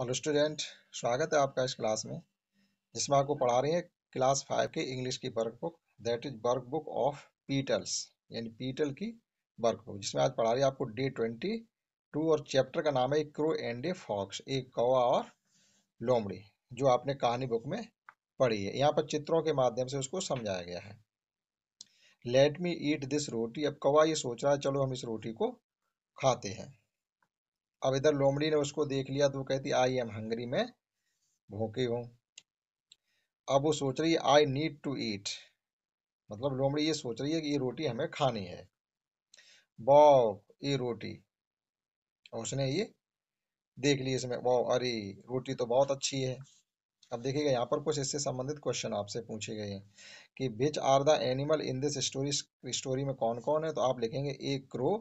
hello student स्वागत है आपका इस क्लास में जिसमें आपको पढ़ा रही है क्लास फाइव की इंग्लिश की workbook that is workbook of petals यानी पीटल की वर्क बुक जिसमें आज पढ़ा रही है आपको डे ट्वेंटी टू और चैप्टर का नाम है क्रो एंड ए फॉक्स एक कौवा और लोमड़ी जो आपने कहानी बुक में पढ़ी है यहाँ पर चित्रों के माध्यम से उसको समझाया गया है लेट मी ईट दिस रोटी अब कौवा ये सोच रहा है चलो हम इस रोटी को खाते हैं अब इधर लोमड़ी ने उसको देख लिया तो वो कहती आई एम हंगरी मैं भूखी हूँ अब वो सोच रही है आई नीड टू ईट मतलब लोमड़ी ये सोच रही है कि ये रोटी हमें खानी है बॉब ये रोटी और उसने ये देख ली इसमें वो अरे रोटी तो बहुत अच्छी है अब देखिएगा यहाँ पर कुछ इससे संबंधित क्वेश्चन आपसे पूछे गए हैं कि which are the animal in this story story में कौन कौन है तो आप लिखेंगे ए क्रो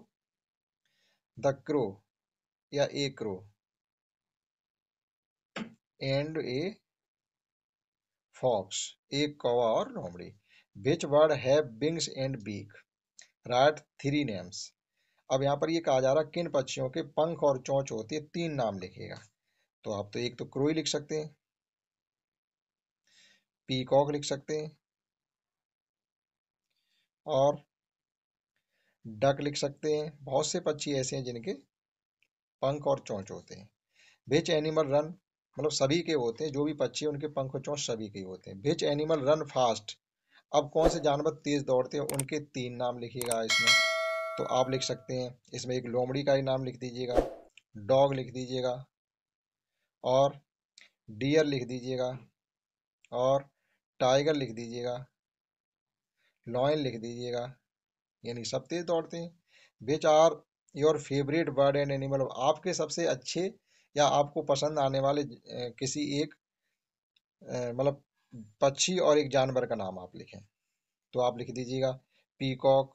द क्रो या a crow and a fox a cow और लोमड़ी which word have wings and write three names अब यहाँ पर ये कहा जा रहा किन पक्षियों के पंख और चोंच होती है तीन नाम लिखेगा तो आप तो एक तो क्रोई लिख सकते हैं पीकॉक लिख सकते हैं और डक लिख सकते हैं बहुत से पक्षी ऐसे हैं जिनके पंख और चोंच होते हैं बिच एनिमल रन मतलब सभी के होते हैं जो भी पक्षी उनके पंख और चोंच सभी के होते हैं बिच एनिमल रन फास्ट अब कौन से जानवर तेज दौड़ते हैं उनके तीन नाम लिखिएगा इसमें तो आप लिख सकते हैं इसमें एक लोमड़ी का ही नाम लिख दीजिएगा डॉग लिख दीजिएगा और डियर लिख दीजिएगा और टाइगर लिख दीजिएगा लॉयन लिख दीजिएगा यानी सब तेज दौड़ते हैं which are your favourite bird and animal आपके सबसे अच्छे या आपको पसंद आने वाले किसी एक मतलब पक्षी और एक जानवर का नाम आप लिखें तो आप लिख दीजिएगा पीकॉक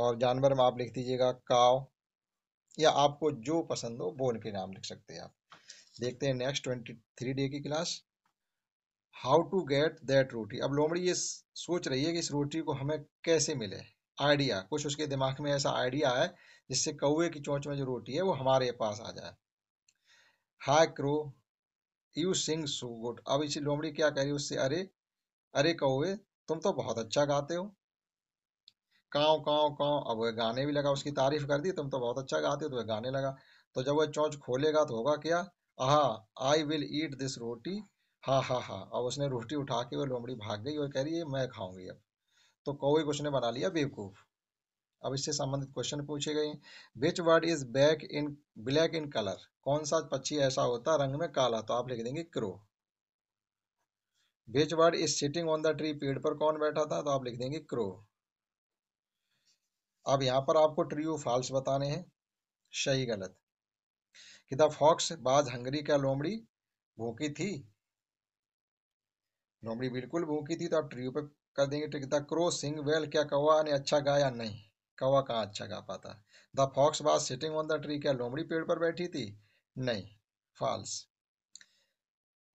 और जानवर में आप लिख दीजिएगा काव या आपको जो पसंद हो वो उनके नाम लिख सकते हैं आप देखते हैं नेक्स्ट ट्वेंटी थ्री डे की class how to get that roti अब लोमड़ी ये सोच रही है कि इस रोटी को हमें कैसे मिले आइडिया कुछ उसके दिमाग में ऐसा आइडिया है जिससे कौए की चोंच में जो रोटी है वो हमारे पास आ जाए hi crow you sing so good अब इसी लोमड़ी क्या कह रही उससे अरे अरे कौए तुम तो बहुत अच्छा गाते हो काव काव काव अब वह गाने भी लगा उसकी तारीफ कर दी तुम तो बहुत अच्छा गाते हो तो वह गाने लगा तो जब वह चौंच खोलेगा तो होगा क्या आहा आई विल ईट दिस रोटी हाँ हाँ हाँ अब उसने रोटी उठा के वह लोमड़ी भाग गई और कह रही है मैं खाऊंगी अब तो कौवे क्वेश्चन ने बना लिया बेवकूफ अब इससे संबंधित क्वेश्चन पूछे गए which word is back in black in colour कौन सा पक्षी ऐसा होता रंग में काला तो आप लिख देंगे crow which word is sitting on the tree पेड़ पर कौन बैठा था तो आप लिख देंगे क्रो अब यहां पर आपको ट्री ट्रू फॉल्स बताने हैं सही गलत कि द फॉक्स बाज हंगरी का लोमड़ी भूखी थी लोमड़ी बिल्कुल भूखी थी तो आप ट्रू पे कर देंगे ट्रिक तो द क्रो सिंग वेल क्या कौवा ने अच्छा गाया नहीं कौवा कहाँ अच्छा गा पाता द फॉक्स बाज सिटिंग ऑन द ट्री क्या लोमड़ी पेड़ पर बैठी थी नहीं false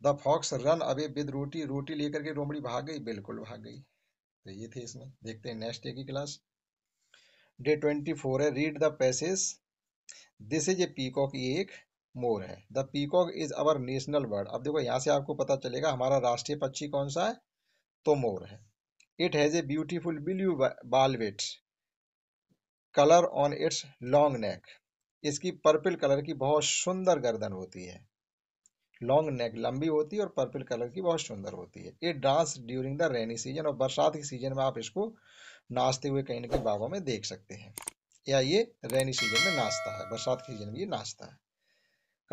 the fox run away with roti रोटी लेकर के लोमड़ी भाग गई बिल्कुल भाग गई तो ये थे इसमें देखते हैं नेक्स्ट डे की क्लास डे ट्वेंटी फोर है read the passage this is a peacock ये एक मोर है the peacock is our national bird अब देखो यहाँ से आपको पता चलेगा हमारा राष्ट्रीय पक्षी कौन सा है तो मोर है It has a beautiful blue velvet colour on its long neck इसकी पर्पल कलर की बहुत सुंदर गर्दन होती है लॉन्ग नेक लंबी होती है और पर्पल कलर की बहुत सुंदर होती है ये dance during the rainy season और बरसात के सीजन में आप इसको नाचते हुए कहीं ना कहीं बागों में देख सकते हैं या ये रेनी सीजन में नाचता है बरसात के सीजन में ये नाचता है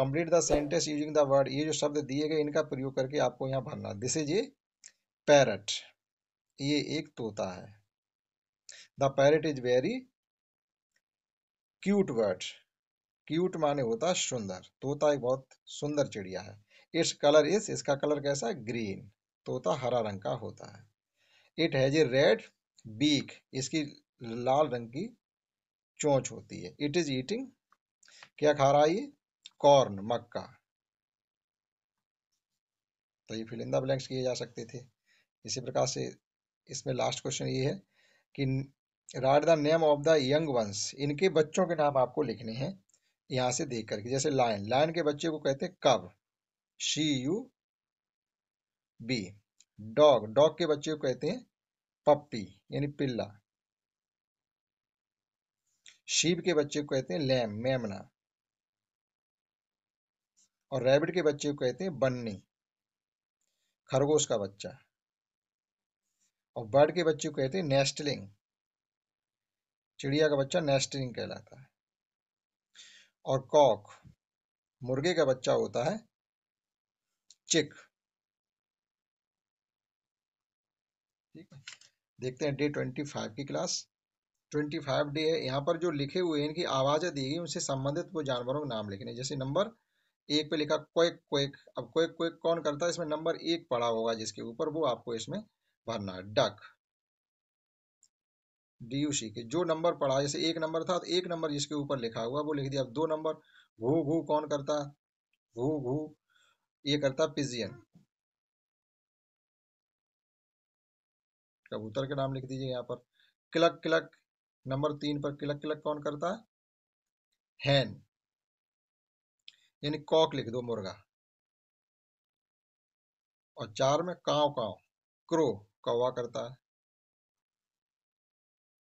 complete the sentence using the word ये जो शब्द दिए गए इनका प्रयोग करके आपको यहाँ भरना दिस इज ए पैरट ये एक तोता है the parrot is very cute bird cute माने होता है सुंदर तोता एक बहुत सुंदर चिड़िया है इट्स कलर इज इसका कलर कैसा है ग्रीन तोता हरा रंग का होता है it has a red beak इसकी लाल रंग की चोंच होती है इट इज ईटिंग क्या खा रहा है ये कॉर्न मक्का तो ये फिलिंदा ब्लैंक्स किए जा सकते थे इसी प्रकार से इसमें लास्ट क्वेश्चन ये है कि write the name of the young ones इनके बच्चों के नाम आपको लिखने हैं यहाँ से देख करके जैसे लाइन लाइन के बच्चे को कहते हैं कब शी यू बी डॉग डॉग के बच्चे को कहते हैं पप्पी यानी पिल्ला शीप के बच्चे को कहते हैं लैम मेमना और रैबिट के बच्चे को कहते हैं बन्नी खरगोश का बच्चा और बर्ड के बच्चे को कहते हैं नेस्टलिंग चिड़िया का बच्चा नेस्टलिंग कहलाता है और कॉक मुर्गे का बच्चा होता है चिक ठीक है देखते हैं डे ट्वेंटी फाइव की क्लास ट्वेंटी फाइव डे है यहाँ पर जो लिखे हुए हैं इनकी आवाज़ें दी गई उनसे संबंधित वो जानवरों के नाम लिखने जैसे नंबर एक पे लिखा क्वेक क्वेक अब क्वेक क्वेक कौन करता है इसमें नंबर एक पड़ा होगा जिसके ऊपर वो आपको इसमें भरना डक डी यू सी के जो नंबर पढ़ा जैसे एक नंबर था तो एक नंबर जिसके ऊपर लिखा हुआ वो लिख दिया अब दो नंबर घू घू कौन करता घू घू ये करता पिजियन कबूतर के नाम लिख दीजिए यहाँ पर क्लक क्लक नंबर तीन पर क्लक क्लक कौन करता हैन यानी कॉक लिख दो मुर्गा और चार में काव काव क्रो कौवा करता है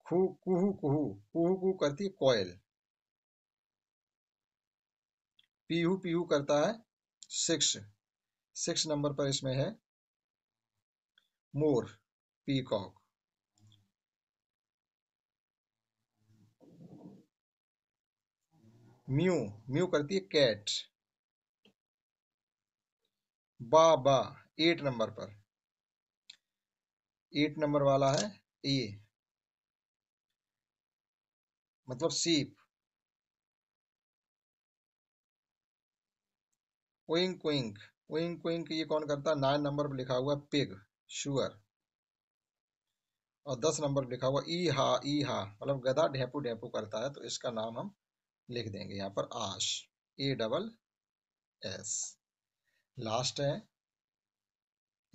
खू कुहू कुहू कुहू कुहू करती है कोयल पीहू पीहू करता है सिक्स सिक्स नंबर पर इसमें है मोर पीकॉक म्यू म्यू करती है cat baa baa eight number पर एट नंबर वाला है ए मतलब सीप क्विंग ओइंक क्विंग ओइंक ये कौन करता है नाइन नंबर पर लिखा हुआ पिग शुअर और दस नंबर पर लिखा हुआ ई हा ई हा मतलब गधा ढेपू ढेपू करता है तो इसका नाम हम लिख देंगे यहाँ पर आश ए डबल एस लास्ट है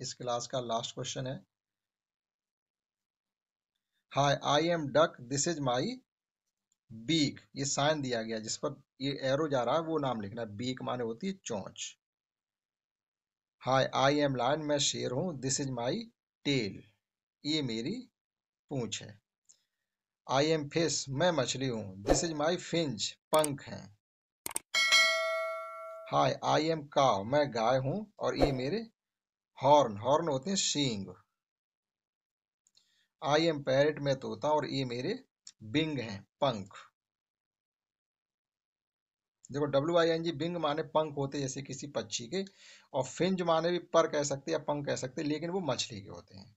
इस क्लास का लास्ट क्वेश्चन है hi I am duck this is my beak ये साइन दिया गया जिस पर ये एरो जा रहा है वो नाम लिखना बीक माने होती है चौंच हाय आई एम लाइन मैं शेर हूं दिस इज माई टेल ये मेरी पूंछ है आई एम फिश मैं मछली हूं दिस इज माई फिंच पंख है हाय आई एम काव मैं गाय हूं और ये मेरे हॉर्न हॉर्न होते हैं सींग आई एम पैरेट मैं तोता और ये मेरे बिंग हैं पंख देखो W I N G wing माने पंख होते जैसे किसी पक्षी के और फिंज माने भी पर कह सकते या पंख कह सकते लेकिन वो मछली के होते हैं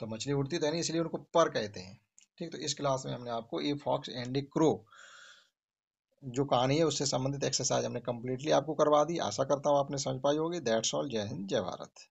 तो मछली उड़ती तो है नहीं इसलिए उनको पर कहते हैं ठीक तो इस क्लास में हमने आपको a fox and a crow जो कहानी है उससे संबंधित एक्सरसाइज हमने कम्प्लीटली आपको करवा दी आशा करता हूँ आपने समझ पाई होगी दैट्स ऑल जय हिंद जय भारत